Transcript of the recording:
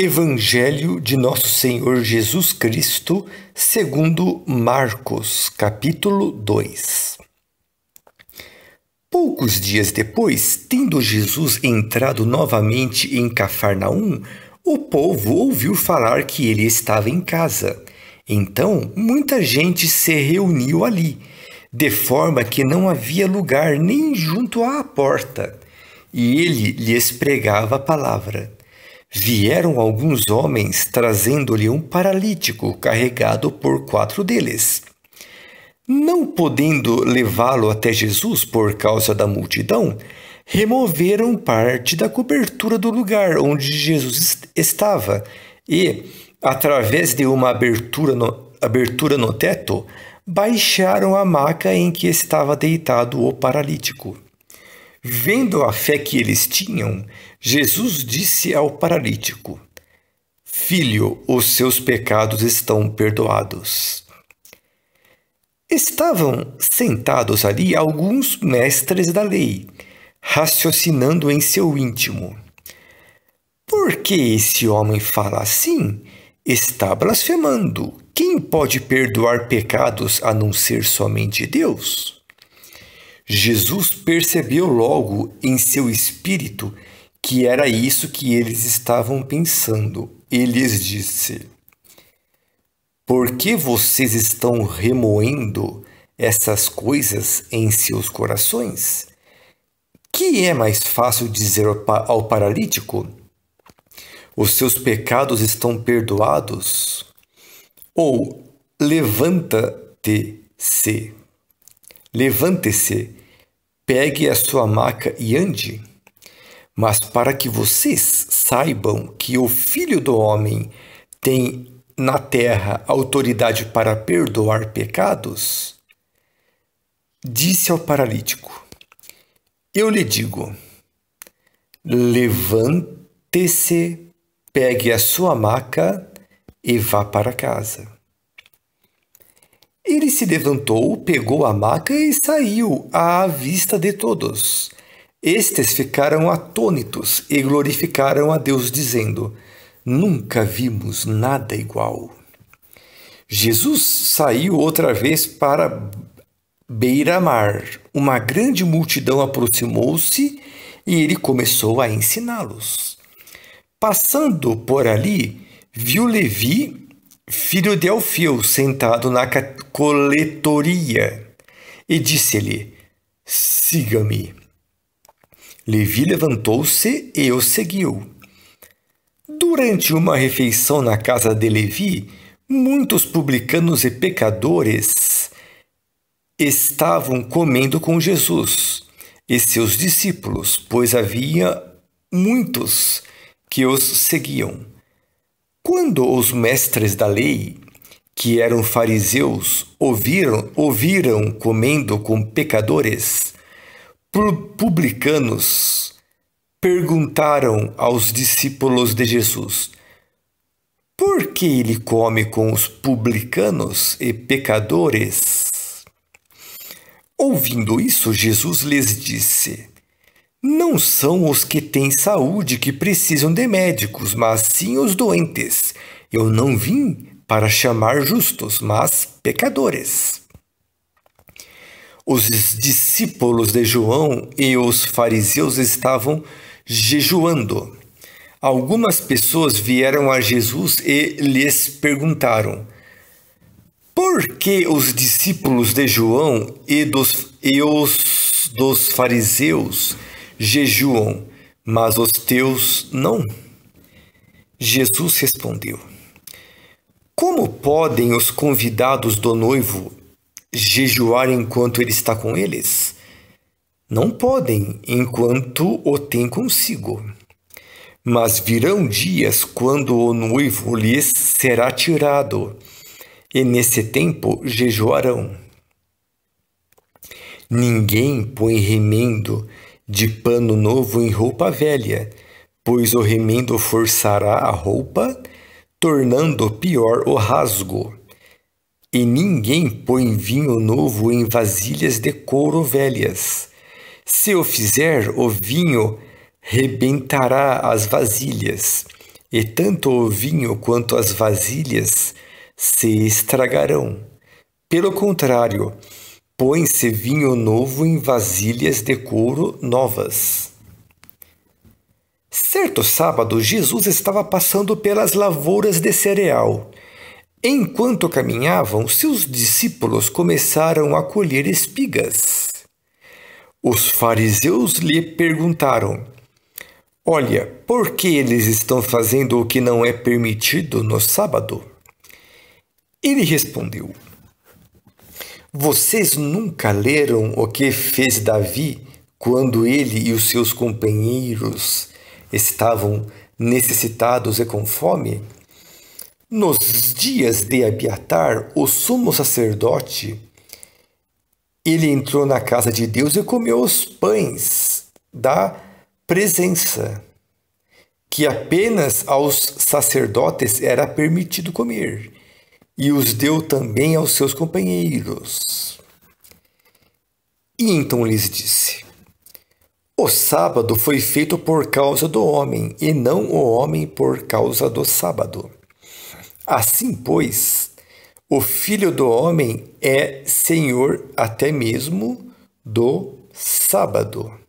Evangelho de Nosso Senhor Jesus Cristo, segundo Marcos, capítulo 2. Poucos dias depois, tendo Jesus entrado novamente em Cafarnaum, o povo ouviu falar que ele estava em casa. Então, muita gente se reuniu ali, de forma que não havia lugar nem junto à porta. E ele lhes pregava a palavra vieram alguns homens trazendo-lhe um paralítico carregado por quatro deles. Não podendo levá-lo até Jesus por causa da multidão, removeram parte da cobertura do lugar onde Jesus estava e, através de uma abertura no, abertura no teto, baixaram a maca em que estava deitado o paralítico. Vendo a fé que eles tinham, Jesus disse ao paralítico: Filho, os seus pecados estão perdoados. Estavam sentados ali alguns mestres da lei, raciocinando em seu íntimo. Por que esse homem fala assim? Está blasfemando. Quem pode perdoar pecados a não ser somente Deus? Jesus percebeu logo em seu espírito que era isso que eles estavam pensando. Ele lhes disse: Por que vocês estão remoendo essas coisas em seus corações? Que é mais fácil dizer ao paralítico: Os seus pecados estão perdoados? Ou levanta-te-se. Levante-se, pegue a sua maca e ande. Mas para que vocês saibam que o Filho do Homem tem na terra autoridade para perdoar pecados, disse ao paralítico: Eu lhe digo, levante-se, pegue a sua maca e vá para casa. Ele se levantou, pegou a maca e saiu à vista de todos. Estes ficaram atônitos e glorificaram a Deus, dizendo: Nunca vimos nada igual. Jesus saiu outra vez para beira-mar. Uma grande multidão aproximou-se e ele começou a ensiná-los. Passando por ali, viu Levi, filho de Alfeu, sentado na coletoria, e disse-lhe: Siga-me. Levi levantou-se e o seguiu. Durante uma refeição na casa de Levi, muitos publicanos e pecadores estavam comendo com Jesus e seus discípulos, pois havia muitos que os seguiam. Quando os mestres da lei, que eram fariseus, ouviram, ouviram comendo com pecadores, publicanos, perguntaram aos discípulos de Jesus: Por que ele come com os publicanos e pecadores? Ouvindo isso, Jesus lhes disse: não são os que têm saúde que precisam de médicos, mas sim os doentes. Eu não vim para chamar justos, mas pecadores. Os discípulos de João e os fariseus estavam jejuando. Algumas pessoas vieram a Jesus e lhes perguntaram: Por que os discípulos de João e dos, e os, dos fariseus jejuam, mas os teus não? Jesus respondeu: Como podem os convidados do noivo jejuar enquanto ele está com eles? Não podem enquanto o tem consigo. Mas virão dias quando o noivo lhes será tirado, e nesse tempo jejuarão. Ninguém põe remendo de pano novo em roupa velha, pois o remendo forçará a roupa, tornando pior o rasgo. E ninguém põe vinho novo em vasilhas de couro velhas. Se o fizer, o vinho rebentará as vasilhas, e tanto o vinho quanto as vasilhas se estragarão. Pelo contrário, Põe-se vinho novo em vasilhas de couro novas. Certo sábado, Jesus estava passando pelas lavouras de cereal. Enquanto caminhavam, seus discípulos começaram a colher espigas. Os fariseus lhe perguntaram: Olha, por que eles estão fazendo o que não é permitido no sábado? Ele respondeu: vocês nunca leram o que fez Davi quando ele e os seus companheiros estavam necessitados e com fome? Nos dias de Abiatar, o sumo sacerdote, ele entrou na casa de Deus e comeu os pães da presença, que apenas aos sacerdotes era permitido comer e os deu também aos seus companheiros. E então lhes disse: O sábado foi feito por causa do homem, e não o homem por causa do sábado. Assim, pois, o filho do homem é senhor até mesmo do sábado.